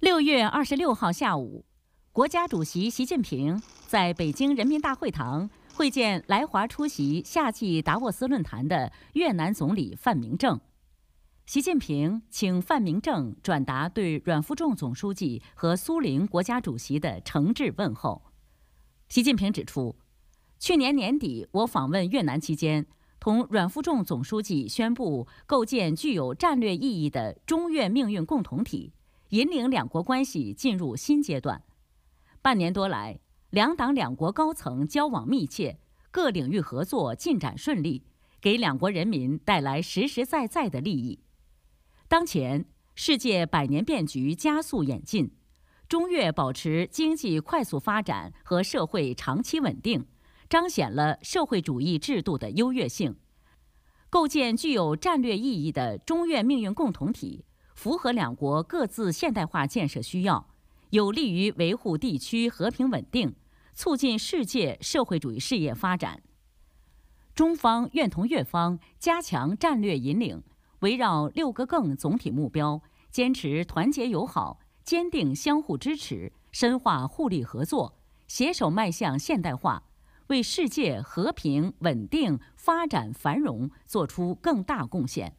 六月二十六号下午，国家主席习近平在北京人民大会堂会见来华出席夏季达沃斯论坛的越南总理范明政。习近平请范明政转达对阮富仲总书记和苏林国家主席的诚挚问候。习近平指出，去年年底我访问越南期间，同阮富仲总书记宣布构建具有战略意义的中越命运共同体。引领两国关系进入新阶段。半年多来，两党两国高层交往密切，各领域合作进展顺利，给两国人民带来实实在在的利益。当前，世界百年变局加速演进，中越保持经济快速发展和社会长期稳定，彰显了社会主义制度的优越性，构建具有战略意义的中越命运共同体。符合两国各自现代化建设需要，有利于维护地区和平稳定，促进世界社会主义事业发展。中方愿同越方加强战略引领，围绕“六个更”总体目标，坚持团结友好，坚定相互支持，深化互利合作，携手迈向现代化，为世界和平稳定发展繁荣作出更大贡献。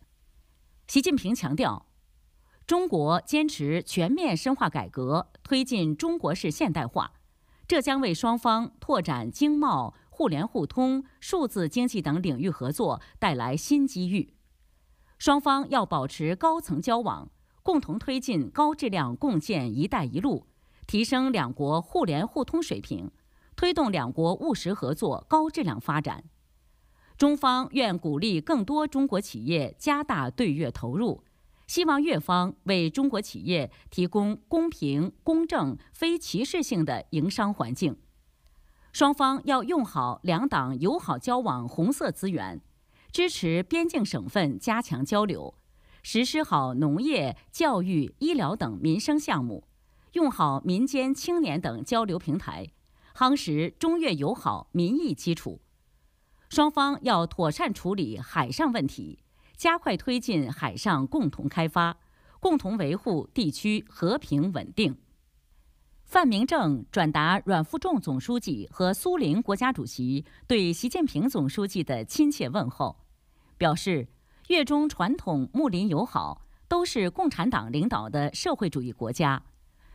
习近平强调。中国坚持全面深化改革，推进中国式现代化，这将为双方拓展经贸互联互通、数字经济等领域合作带来新机遇。双方要保持高层交往，共同推进高质量共建“一带一路”，提升两国互联互通水平，推动两国务实合作高质量发展。中方愿鼓励更多中国企业加大对越投入。希望越方为中国企业提供公平、公正、非歧视性的营商环境。双方要用好两党友好交往红色资源，支持边境省份加强交流，实施好农业、教育、医疗等民生项目，用好民间青年等交流平台，夯实中越友好民意基础。双方要妥善处理海上问题。加快推进海上共同开发，共同维护地区和平稳定。范明政转达阮富仲总书记和苏联国家主席对习近平总书记的亲切问候，表示，越中传统睦邻友好，都是共产党领导的社会主义国家，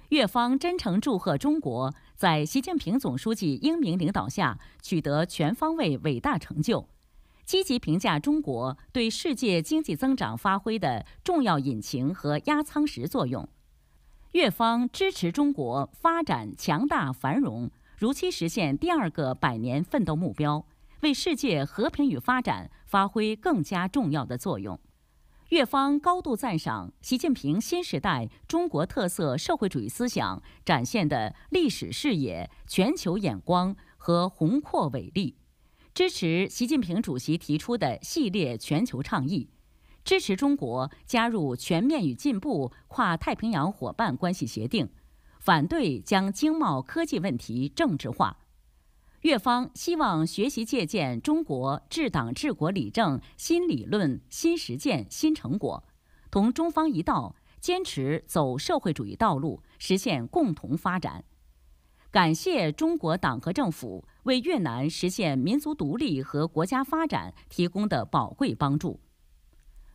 越方真诚祝贺中国在习近平总书记英明领导下取得全方位伟大成就。积极评价中国对世界经济增长发挥的重要引擎和压舱石作用，越方支持中国发展强大繁荣，如期实现第二个百年奋斗目标，为世界和平与发展发挥更加重要的作用。越方高度赞赏习近平新时代中国特色社会主义思想展现的历史视野、全球眼光和宏阔伟力。支持习近平主席提出的系列全球倡议，支持中国加入全面与进步跨太平洋伙伴关系协定，反对将经贸科技问题政治化。越方希望学习借鉴中国治党治国理政新理论新实践新成果，同中方一道坚持走社会主义道路，实现共同发展。感谢中国党和政府。为越南实现民族独立和国家发展提供的宝贵帮助。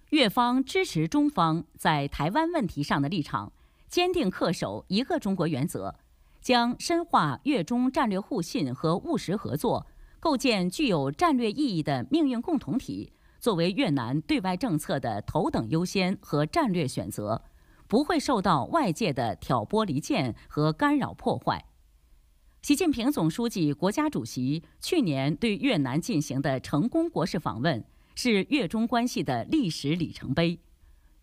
越方支持中方在台湾问题上的立场，坚定恪守一个中国原则，将深化越中战略互信和务实合作，构建具有战略意义的命运共同体，作为越南对外政策的头等优先和战略选择，不会受到外界的挑拨离间和干扰破坏。习近平总书记、国家主席去年对越南进行的成功国事访问，是越中关系的历史里程碑。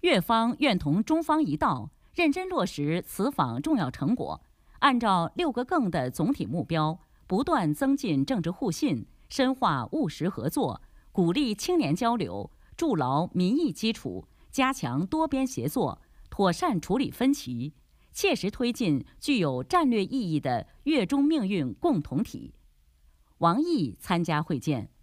越方愿同中方一道，认真落实此访重要成果，按照“六个更”的总体目标，不断增进政治互信，深化务实合作，鼓励青年交流，筑牢民意基础，加强多边协作，妥善处理分歧。切实推进具有战略意义的越中命运共同体。王毅参加会见。